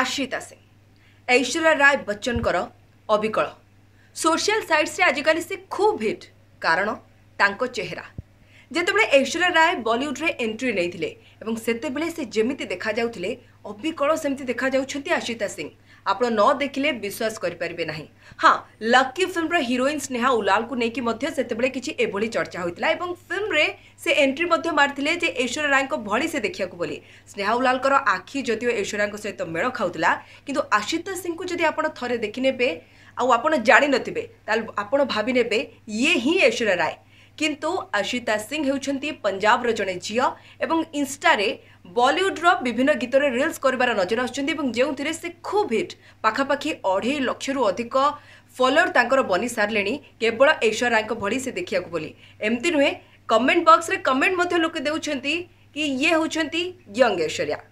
আশ্রিতা সিং ઐશ્વર્યા રાય બચ્ચનકર અવિકળ સોશિયાલ સાઇટ્સરે આજકાલ સે ખૂબ હિટ કારણ ତାଙ୍କ ଚେହେରା ଯେତେବେଳେ ଐଶ୍ୱର୍ଯ୍ୟା ରାୟ ବଲିଉଡ଼ରେ ଏଣ୍ଟ୍ରି ନେଇଥିଲେ ଏବଂ ସେତେବେଳେ ସେ ଯେମିତି ଦେଖାଯାଉଥିଲେ ଅବିକଳ ସେମିତି ଦେଖାଯାଉଛନ୍ତି ଆଶିତା ସିଂ আপনো ন দেখিলে বিশ্বাস করি পারিবে নাহি হা লকি ফিল্মৰ হিরোইন স্নেহা উলাল কো নেকি মধ্য সেইতে বলে কিচি এবুলি চৰ্চা হৈছিল আৰু ফিল্মৰে সে এন্ট্ৰি মধ্য মারtile যে ঈশ্বৰ ৰাণক ভৰীছে দেখিয়া কো বলি স্নেহা উলালৰ আখি জ্যোতি ঈশ্বৰাণক সৈতে মেলো খাওতলা কিন্তু আশিষ্ঠ সিংক যদি আপোন থৰে দেখিনে বে আৰু আপোন জানি নতিবে তল আপোন ভাবি নেবে ইয়েহি ঈশ্বৰৰা କିନ୍ତୁ ଆଶିତା ସିଂ ହେଉଛନ୍ତି ପଞ୍ଜାବର ଜଣେ ଝିଅ ଏବଂ ଇନ୍ଷ୍ଟାରେ ବଲିଉଡ୍ର ବିଭିନ୍ନ ଗୀତରେ ରିଲ୍ସ କରିବାର ନଜର ଆସୁଛନ୍ତି ଏବଂ ଯେଉଁଥିରେ ସେ ଖୁବ୍ ହିଟ୍ ପାଖାପାଖି ଅଢ଼େଇ ଲକ୍ଷରୁ ଅଧିକ ଫଲୋଅର୍ ତାଙ୍କର ବନି ସାରିଲେଣି କେବଳ ଐଶ୍ୱର ରାୟଙ୍କ ଭଳି ସେ ଦେଖିବାକୁ ବୋଲି ଏମିତି ନୁହେଁ କମେଣ୍ଟ ବକ୍ସରେ କମେଣ୍ଟ ମଧ୍ୟ ଲୋକେ ଦେଉଛନ୍ତି କି ଇଏ ହେଉଛନ୍ତି ୟଙ୍ଗ ଐଶ୍ୱର୍ଯ୍ୟା